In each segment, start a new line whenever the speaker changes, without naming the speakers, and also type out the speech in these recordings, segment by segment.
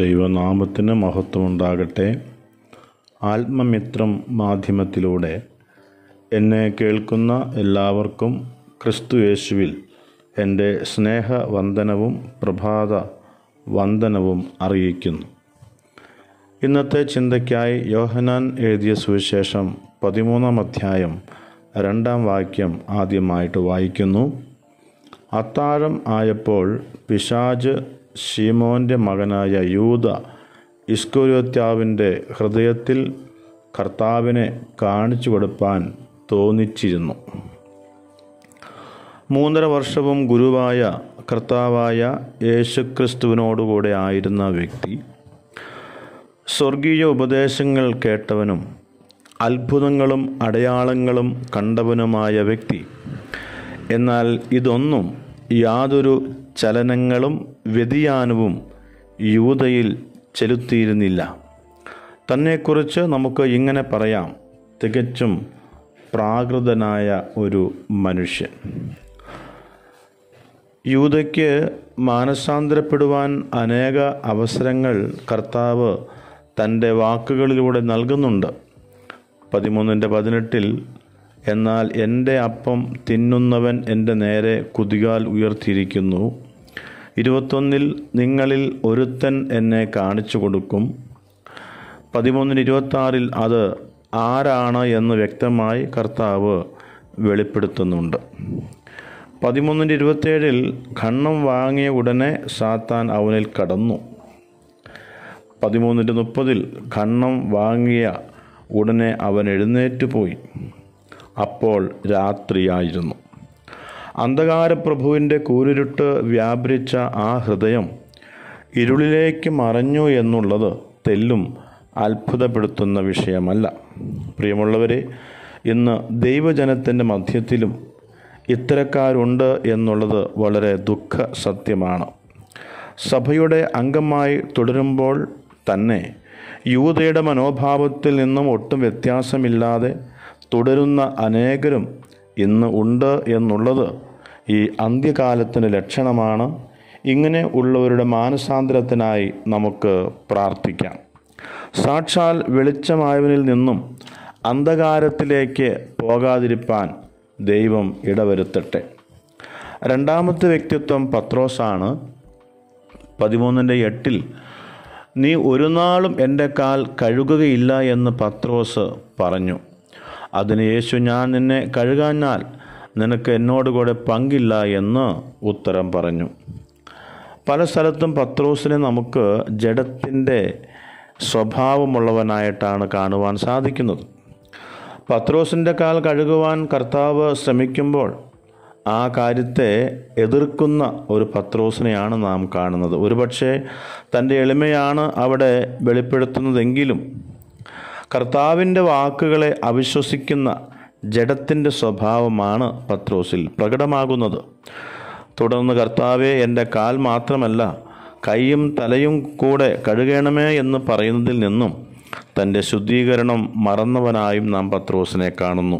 ദൈവനാമത്തിന് മഹത്വമുണ്ടാകട്ടെ ആത്മമിത്രം മാധ്യമത്തിലൂടെ എന്നെ കേൾക്കുന്ന എല്ലാവർക്കും ക്രിസ്തു യേശുവിൽ എൻ്റെ സ്നേഹ വന്ദനവും പ്രഭാത വന്ദനവും അറിയിക്കുന്നു ഇന്നത്തെ ചിന്തയ്ക്കായി യോഹനാൻ എഴുതിയ സുവിശേഷം പതിമൂന്നാം അധ്യായം രണ്ടാം വാക്യം ആദ്യമായിട്ട് വായിക്കുന്നു അത്താഴം ആയപ്പോൾ പിശാജ് ഷീമോൻ്റെ മകനായ യൂത ഇസ്കുരോത്യാവിൻ്റെ ഹൃദയത്തിൽ കർത്താവിനെ കാണിച്ചു കൊടുപ്പാൻ തോന്നിച്ചിരുന്നു മൂന്നര വർഷവും ഗുരുവായ കർത്താവായ യേശുക്രിസ്തുവിനോടുകൂടെ ആയിരുന്ന വ്യക്തി സ്വർഗീയ ഉപദേശങ്ങൾ കേട്ടവനും അത്ഭുതങ്ങളും അടയാളങ്ങളും കണ്ടവനുമായ വ്യക്തി എന്നാൽ ഇതൊന്നും യാതൊരു ചലനങ്ങളും വ്യതിയാനവും യൂതയിൽ ചെലുത്തിയിരുന്നില്ല തന്നെക്കുറിച്ച് നമുക്ക് ഇങ്ങനെ പറയാം തികച്ചും പ്രാകൃതനായ ഒരു മനുഷ്യൻ യൂതയ്ക്ക് മാനസാന്തരപ്പെടുവാൻ അനേക അവസരങ്ങൾ കർത്താവ് തൻ്റെ വാക്കുകളിലൂടെ നൽകുന്നുണ്ട് പതിമൂന്നിൻ്റെ പതിനെട്ടിൽ എന്നാൽ എൻ്റെ അപ്പം തിന്നുന്നവൻ എൻ്റെ നേരെ കുതികാൽ ഉയർത്തിയിരിക്കുന്നു ഇരുപത്തൊന്നിൽ നിങ്ങളിൽ ഒരുത്തൻ എന്നെ കാണിച്ചു കൊടുക്കും പതിമൂന്നിന് ഇരുപത്താറിൽ അത് ആരാണ് എന്ന് വ്യക്തമായി കർത്താവ് വെളിപ്പെടുത്തുന്നുണ്ട് പതിമൂന്നിൻ്റെ ഇരുപത്തേഴിൽ ഖണ്ണം വാങ്ങിയ ഉടനെ സാത്താൻ അവനിൽ കടന്നു പതിമൂന്നിൻ്റെ മുപ്പതിൽ ഖണ്ണം വാങ്ങിയ ഉടനെ അവൻ എഴുന്നേറ്റ് പോയി അപ്പോൾ രാത്രിയായിരുന്നു അന്ധകാരപ്രഭുവിൻ്റെ കൂരിരുട്ട് വ്യാപരിച്ച ആ ഹൃദയം ഇരുളിലേക്ക് മറഞ്ഞു എന്നുള്ളത് തെല്ലും അത്ഭുതപ്പെടുത്തുന്ന വിഷയമല്ല പ്രിയമുള്ളവരെ ഇന്ന് ദൈവജനത്തിൻ്റെ മധ്യത്തിലും ഇത്തരക്കാരുണ്ട് എന്നുള്ളത് വളരെ ദുഃഖ സത്യമാണ് സഭയുടെ അംഗമായി തുടരുമ്പോൾ തന്നെ യൂതയുടെ മനോഭാവത്തിൽ നിന്നും ഒട്ടും വ്യത്യാസമില്ലാതെ തുടരുന്ന അനേകരും ഇന്ന് ഉണ്ട് എന്നുള്ളത് ഈ അന്ത്യകാലത്തിന് ലക്ഷണമാണ് ഇങ്ങനെ ഉള്ളവരുടെ മാനസാന്തരത്തിനായി നമുക്ക് പ്രാർത്ഥിക്കാം സാക്ഷാൽ വെളിച്ചമായവനിൽ നിന്നും അന്ധകാരത്തിലേക്ക് പോകാതിരിപ്പാൻ ദൈവം ഇടവരുത്തട്ടെ രണ്ടാമത്തെ വ്യക്തിത്വം പത്രോസാണ് പതിമൂന്നിൻ്റെ എട്ടിൽ നീ ഒരു നാളും എൻ്റെ കാൽ കഴുകുകയില്ല എന്ന് പത്രോസ് പറഞ്ഞു അതിന് യേശു ഞാൻ നിന്നെ കഴുകാഞ്ഞാൽ നിനക്ക് എന്നോട് കൂടെ പങ്കില്ല എന്ന് ഉത്തരം പറഞ്ഞു പല സ്ഥലത്തും പത്രോസിനെ നമുക്ക് ജഡത്തിൻ്റെ സ്വഭാവമുള്ളവനായിട്ടാണ് കാണുവാൻ സാധിക്കുന്നത് പത്രോസിൻ്റെ കാൽ കഴുകുവാൻ കർത്താവ് ശ്രമിക്കുമ്പോൾ ആ കാര്യത്തെ എതിർക്കുന്ന ഒരു പത്രോസിനെയാണ് നാം കാണുന്നത് ഒരുപക്ഷെ തൻ്റെ എളിമയാണ് അവിടെ വെളിപ്പെടുത്തുന്നതെങ്കിലും കർത്താവിൻ്റെ വാക്കുകളെ അവിശ്വസിക്കുന്ന ജഡത്തിൻ്റെ സ്വഭാവമാണ് പത്രോസിൽ പ്രകടമാകുന്നത് തുടർന്ന് കർത്താവെ എൻ്റെ കാൽ മാത്രമല്ല കൈയും തലയും കൂടെ കഴുകണമേ എന്ന് പറയുന്നതിൽ നിന്നും തൻ്റെ ശുദ്ധീകരണം മറന്നവനായും നാം പത്രോസിനെ കാണുന്നു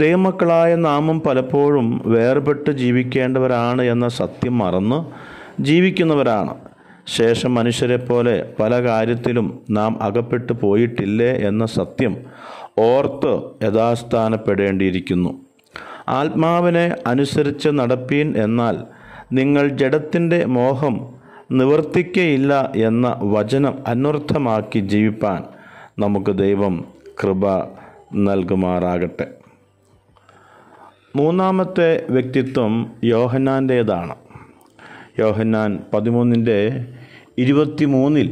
ദൈവമക്കളായ നാമം പലപ്പോഴും വേർപെട്ട് ജീവിക്കേണ്ടവരാണ് എന്ന സത്യം മറന്ന് ജീവിക്കുന്നവരാണ് ശേഷം മനുഷ്യരെ പോലെ പല കാര്യത്തിലും നാം അകപ്പെട്ടു പോയിട്ടില്ലേ എന്ന സത്യം ഓർത്ത് യഥാസ്ഥാനപ്പെടേണ്ടിയിരിക്കുന്നു ആത്മാവിനെ അനുസരിച്ച് നടപ്പീൻ എന്നാൽ നിങ്ങൾ ജഡത്തിൻ്റെ മോഹം നിവർത്തിക്കയില്ല എന്ന വചനം അനർത്ഥമാക്കി ജീവിപ്പാൻ നമുക്ക് ദൈവം കൃപ നൽകുമാറാകട്ടെ മൂന്നാമത്തെ വ്യക്തിത്വം യോഹനാൻ്റേതാണ് യോഹന്നാൻ പതിമൂന്നിൻ്റെ ഇരുപത്തിമൂന്നിൽ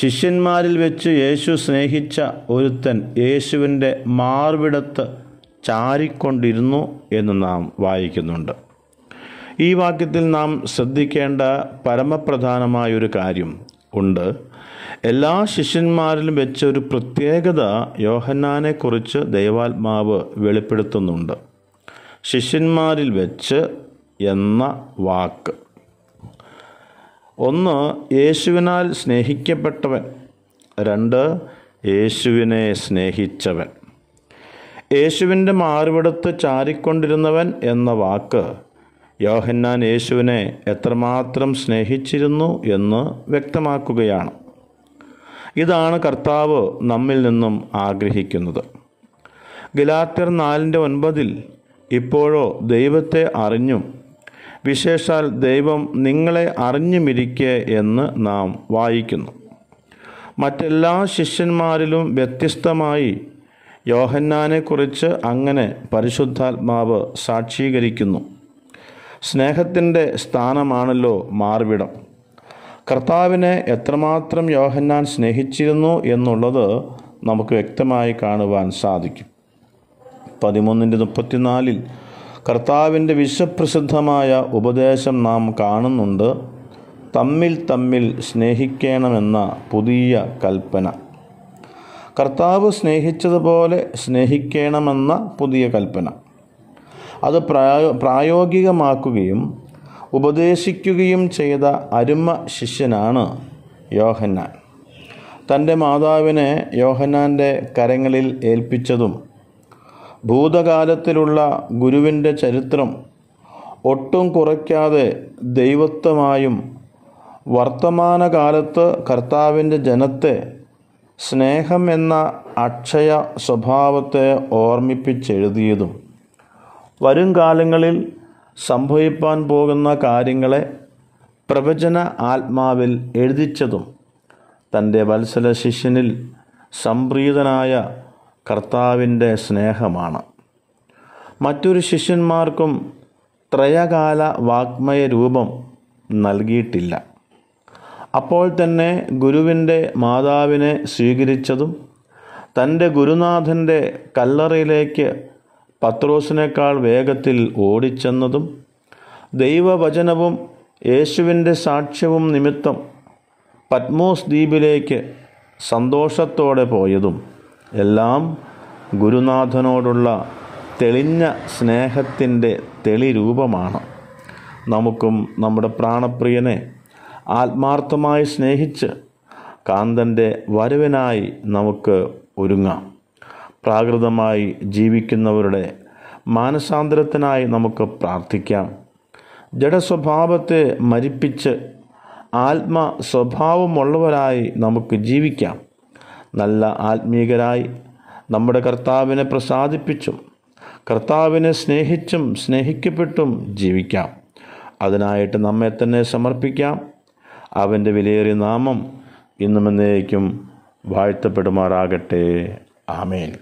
ശിഷ്യന്മാരിൽ വെച്ച് യേശു സ്നേഹിച്ച ഒരുത്തൻ യേശുവിൻ്റെ മാർവിടത്ത് ചാരിക്കൊണ്ടിരുന്നു എന്ന് നാം വായിക്കുന്നുണ്ട് ഈ വാക്യത്തിൽ നാം ശ്രദ്ധിക്കേണ്ട പരമപ്രധാനമായൊരു കാര്യം ഉണ്ട് എല്ലാ ശിഷ്യന്മാരിലും വെച്ച ഒരു പ്രത്യേകത യോഹന്നാനെക്കുറിച്ച് ദൈവാത്മാവ് വെളിപ്പെടുത്തുന്നുണ്ട് ശിഷ്യന്മാരിൽ വെച്ച് എന്ന വാക്ക് ഒന്ന് യേശുവിനാൽ സ്നേഹിക്കപ്പെട്ടവൻ രണ്ട് യേശുവിനെ സ്നേഹിച്ചവൻ യേശുവിൻ്റെ മാർവിടത്ത് ചാരിക്കൊണ്ടിരുന്നവൻ എന്ന വാക്ക് യോഹന്നാൻ യേശുവിനെ എത്രമാത്രം സ്നേഹിച്ചിരുന്നു എന്ന് വ്യക്തമാക്കുകയാണ് ഇതാണ് കർത്താവ് നമ്മിൽ നിന്നും ആഗ്രഹിക്കുന്നത് ഗലാത്യർ നാലിൻ്റെ ഒൻപതിൽ ഇപ്പോഴോ ദൈവത്തെ അറിഞ്ഞും വിശേഷാൽ ദൈവം നിങ്ങളെ അറിഞ്ഞുമിരിക്കെ എന്ന് നാം വായിക്കുന്നു മറ്റെല്ലാ ശിഷ്യന്മാരിലും വ്യത്യസ്തമായി യോഹന്നാനെക്കുറിച്ച് അങ്ങനെ പരിശുദ്ധാത്മാവ് സാക്ഷീകരിക്കുന്നു സ്നേഹത്തിൻ്റെ സ്ഥാനമാണല്ലോ മാർവിടം കർത്താവിനെ എത്രമാത്രം യോഹന്നാൻ സ്നേഹിച്ചിരുന്നു എന്നുള്ളത് നമുക്ക് വ്യക്തമായി കാണുവാൻ സാധിക്കും പതിമൂന്നിൻ്റെ മുപ്പത്തിനാലിൽ കർത്താവിൻ്റെ വിശ്വപ്രസിദ്ധമായ ഉപദേശം നാം കാണുന്നുണ്ട് തമ്മിൽ തമ്മിൽ സ്നേഹിക്കണമെന്ന പുതിയ കൽപ്പന കർത്താവ് സ്നേഹിച്ചതുപോലെ സ്നേഹിക്കണമെന്ന പുതിയ കൽപ്പന അത് പ്രായോ പ്രായോഗികമാക്കുകയും ഉപദേശിക്കുകയും ചെയ്ത അരുമ ശിഷ്യനാണ് യോഹന്നാൻ തൻ്റെ മാതാവിനെ യോഹന്നാൻ്റെ കരങ്ങളിൽ ഏൽപ്പിച്ചതും ഭൂതകാലത്തിലുള്ള ഗുരുവിൻ്റെ ചരിത്രം ഒട്ടും കുറയ്ക്കാതെ ദൈവത്വമായും വർത്തമാനകാലത്ത് കർത്താവിൻ്റെ ജനത്തെ സ്നേഹം എന്ന അക്ഷയ സ്വഭാവത്തെ ഓർമ്മിപ്പിച്ചെഴുതിയതും വരും കാലങ്ങളിൽ സംഭവിപ്പാൻ പോകുന്ന കാര്യങ്ങളെ പ്രവചന ആത്മാവിൽ എഴുതിച്ചതും തൻ്റെ വത്സല ശിഷ്യനിൽ സംപ്രീതനായ കർത്താവിൻ്റെ സ്നേഹമാണ് മറ്റൊരു ശിഷ്യന്മാർക്കും ത്രയകാല വാഗ്മയ രൂപം നൽകിയിട്ടില്ല അപ്പോൾ തന്നെ ഗുരുവിൻ്റെ മാതാവിനെ സ്വീകരിച്ചതും തൻ്റെ ഗുരുനാഥൻ്റെ കല്ലറയിലേക്ക് പത്രോസിനേക്കാൾ വേഗത്തിൽ ഓടിച്ചെന്നതും ദൈവവചനവും യേശുവിൻ്റെ സാക്ഷ്യവും നിമിത്തം പത്മോസ് ദ്വീപിലേക്ക് സന്തോഷത്തോടെ പോയതും എല്ലാം ഗുരുനാഥനോടുള്ള തെളിഞ്ഞ സ്നേഹത്തിൻ്റെ തെളിരൂപമാണ് നമുക്കും നമ്മുടെ പ്രാണപ്രിയനെ ആത്മാർത്ഥമായി സ്നേഹിച്ച് കാന്തൻ്റെ വരവിനായി നമുക്ക് ഒരുങ്ങാം പ്രാകൃതമായി ജീവിക്കുന്നവരുടെ മാനസാന്തരത്തിനായി നമുക്ക് പ്രാർത്ഥിക്കാം ജഡസ്വഭാവത്തെ മരിപ്പിച്ച് ആത്മ സ്വഭാവമുള്ളവരായി നമുക്ക് ജീവിക്കാം നല്ല ആത്മീകരായി നമ്മുടെ കർത്താവിനെ പ്രസാദിപ്പിച്ചും കർത്താവിനെ സ്നേഹിച്ചും സ്നേഹിക്കപ്പെട്ടും ജീവിക്കാം അതിനായിട്ട് നമ്മെ തന്നെ സമർപ്പിക്കാം അവൻ്റെ വിലയേറിയ നാമം ഇന്നും എന്നേക്കും വാഴ്ത്തപ്പെടുമാറാകട്ടെ ആമേൻ